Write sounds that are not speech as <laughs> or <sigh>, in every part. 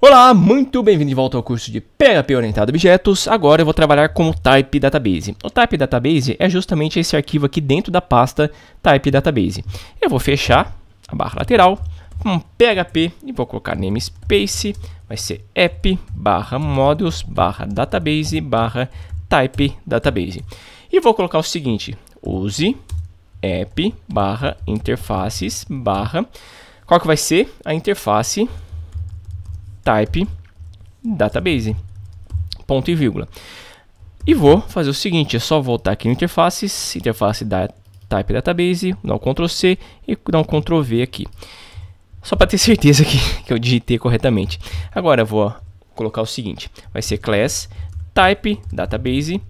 Olá, muito bem-vindo de volta ao curso de PHP orientado a objetos. Agora eu vou trabalhar com o Type Database. O Type Database é justamente esse arquivo aqui dentro da pasta Type Database. Eu vou fechar a barra lateral com PHP e vou colocar namespace, vai ser app barra modules barra database barra type database. E vou colocar o seguinte, use app barra interfaces barra, qual que vai ser a interface type database. Ponto e vírgula. E vou fazer o seguinte, é só voltar aqui em interfaces, interface da type database, dar um Ctrl C e dar um Ctrl V aqui. Só para ter <laughs> certeza que, que eu digitei corretamente. Agora vou colocar o seguinte, vai ser class type database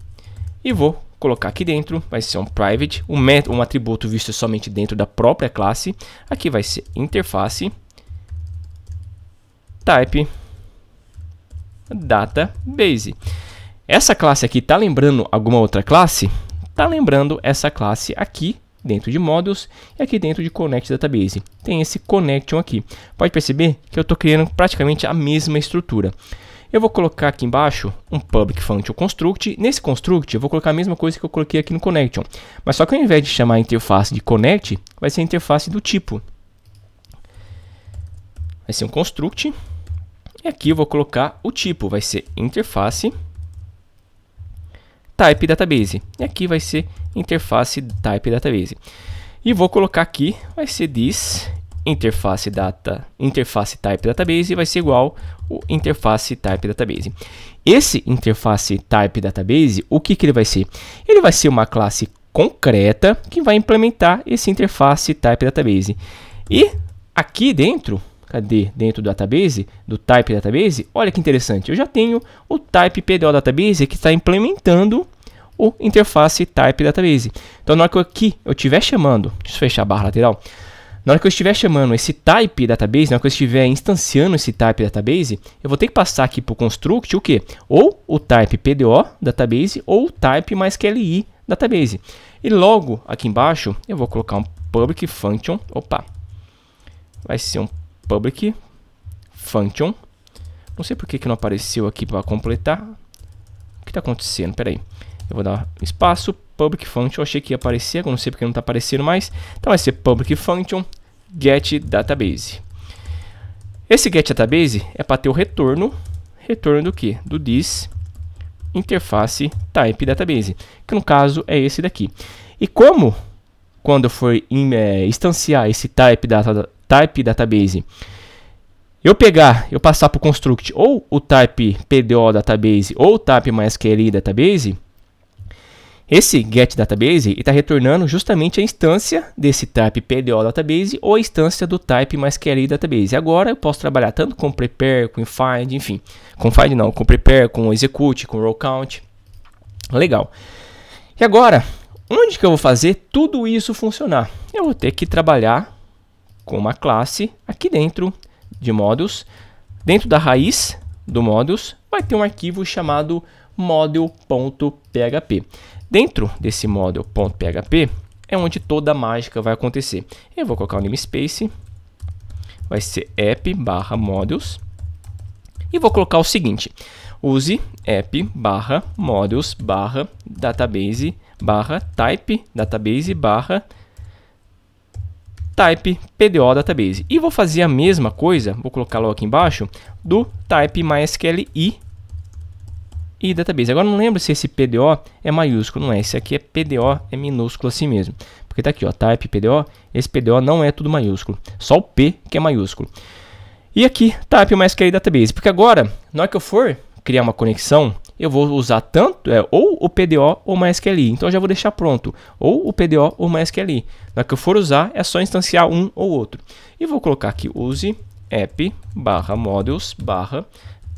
e vou colocar aqui dentro, vai ser um private, um, um atributo visto somente dentro da própria classe. Aqui vai ser interface type database. Essa classe aqui está lembrando alguma outra classe? Está lembrando essa classe aqui dentro de modules e aqui dentro de Connect Database. Tem esse Connection aqui. Pode perceber que eu estou criando praticamente a mesma estrutura. Eu vou colocar aqui embaixo um public function construct. Nesse construct eu vou colocar a mesma coisa que eu coloquei aqui no connection. Mas só que ao invés de chamar a interface de connect, vai ser a interface do tipo. Vai ser um construct e aqui eu vou colocar o tipo, vai ser interface type database. E aqui vai ser interface type database. E vou colocar aqui, vai ser this interface data, interface type database vai ser igual o interface type database. Esse interface type database, o que, que ele vai ser? Ele vai ser uma classe concreta que vai implementar esse interface type database. E aqui dentro cadê, dentro do database, do type database, olha que interessante, eu já tenho o type PDO database que está implementando o interface type database. Então na hora que eu, aqui eu estiver chamando, deixa eu fechar a barra lateral, na hora que eu estiver chamando esse type database, na hora que eu estiver instanciando esse type database, eu vou ter que passar aqui para o construct o quê? Ou o type PDO database ou o type mais QLI database. E logo aqui embaixo eu vou colocar um public function, opa, vai ser um public function. Não sei por que, que não apareceu aqui para completar. O que está acontecendo? Pera aí. Eu vou dar espaço, public function. Eu achei que ia aparecer, agora não sei porque não está aparecendo mais. Então vai ser public function get database. Esse get database é para ter o retorno. Retorno do que? Do this interface type database, que no caso é esse daqui. E como quando eu for eh, instanciar esse type data type database eu pegar, eu passar para o construct ou o type PDO database ou o type MySQL database, esse get database está retornando justamente a instância desse type PDO database ou a instância do type MySQL database. Agora eu posso trabalhar tanto com prepare, com find, enfim, com find não, com prepare, com execute, com row count. Legal. E agora, onde que eu vou fazer tudo isso funcionar? Eu vou ter que trabalhar com uma classe aqui dentro de modules. Dentro da raiz do modules vai ter um arquivo chamado model.php. Dentro desse model.php é onde toda a mágica vai acontecer. Eu vou colocar o namespace, vai ser app barra e vou colocar o seguinte, use app barra barra database barra type database barra type PDO database. E vou fazer a mesma coisa, vou colocar logo aqui embaixo, do type MySQL i e database. Agora não lembro se esse PDO é maiúsculo, não é. Esse aqui é PDO, é minúsculo assim mesmo. Porque tá aqui, ó, type PDO, esse PDO não é tudo maiúsculo. Só o P que é maiúsculo. E aqui, type MySQL database. Porque agora, na hora que eu for criar uma conexão eu vou usar tanto é, ou o PDO ou o MySQL. Então eu já vou deixar pronto ou o PDO ou o MySQL. Na que eu for usar, é só instanciar um ou outro. E vou colocar aqui use app barra models barra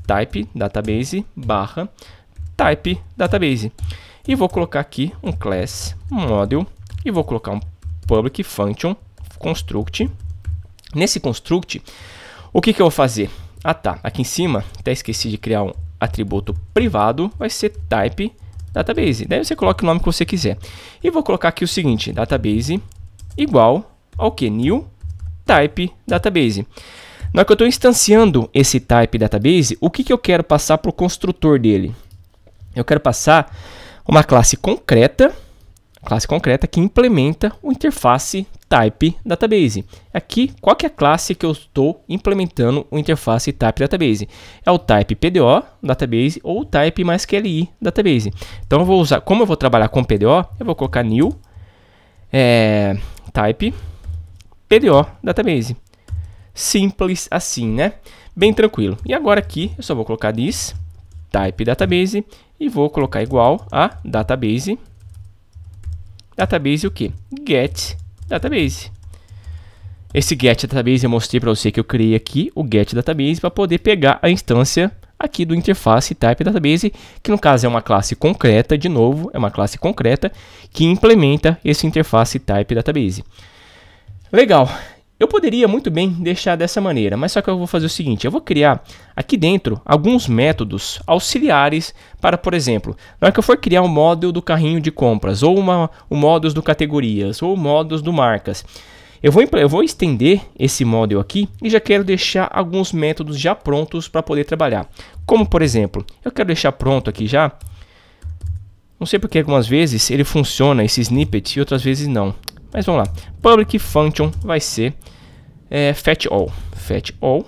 type database barra type database. E vou colocar aqui um class model e vou colocar um public function construct. Nesse construct, o que, que eu vou fazer? Ah tá, aqui em cima, até esqueci de criar um atributo privado vai ser type database. Daí você coloca o nome que você quiser. E vou colocar aqui o seguinte, database igual ao que? New type database. Na hora que eu estou instanciando esse type database, o que, que eu quero passar para o construtor dele? Eu quero passar uma classe concreta classe concreta que implementa o interface type database. Aqui, qual que é a classe que eu estou implementando o interface type database? É o type PDO database ou o type MySQLi database. Então, eu vou usar, como eu vou trabalhar com PDO, eu vou colocar new é, type PDO database. Simples assim, né? Bem tranquilo. E agora aqui, eu só vou colocar this type database e vou colocar igual a database database o que Get database. Esse get database eu mostrei para você que eu criei aqui o get database para poder pegar a instância aqui do interface type database, que no caso é uma classe concreta, de novo, é uma classe concreta que implementa esse interface type database. Legal. Eu poderia muito bem deixar dessa maneira, mas só que eu vou fazer o seguinte: eu vou criar aqui dentro alguns métodos auxiliares para, por exemplo, na hora que eu for criar um módulo do carrinho de compras, ou uma, um módulos do categorias, ou módulos do marcas. Eu vou, eu vou estender esse módulo aqui e já quero deixar alguns métodos já prontos para poder trabalhar. Como por exemplo, eu quero deixar pronto aqui já. Não sei porque algumas vezes ele funciona esse snippet e outras vezes não. Mas vamos lá. Public function vai ser é, fetch all. Fetch all.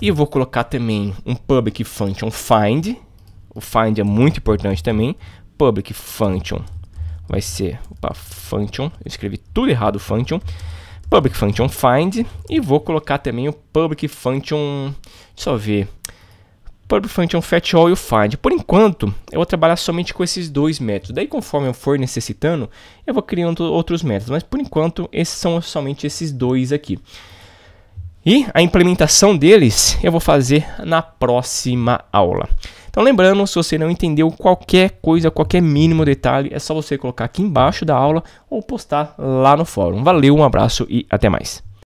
E vou colocar também um public function find. O find é muito importante também. Public function vai ser opa, function. Eu escrevi tudo errado function. Public function find. E vou colocar também o public function. Deixa eu ver próprio Function é Fetch All e o Find. Por enquanto, eu vou trabalhar somente com esses dois métodos. Daí, conforme eu for necessitando, eu vou criando outros métodos. Mas, por enquanto, esses são somente esses dois aqui. E a implementação deles eu vou fazer na próxima aula. Então, lembrando, se você não entendeu qualquer coisa, qualquer mínimo detalhe, é só você colocar aqui embaixo da aula ou postar lá no fórum. Valeu, um abraço e até mais.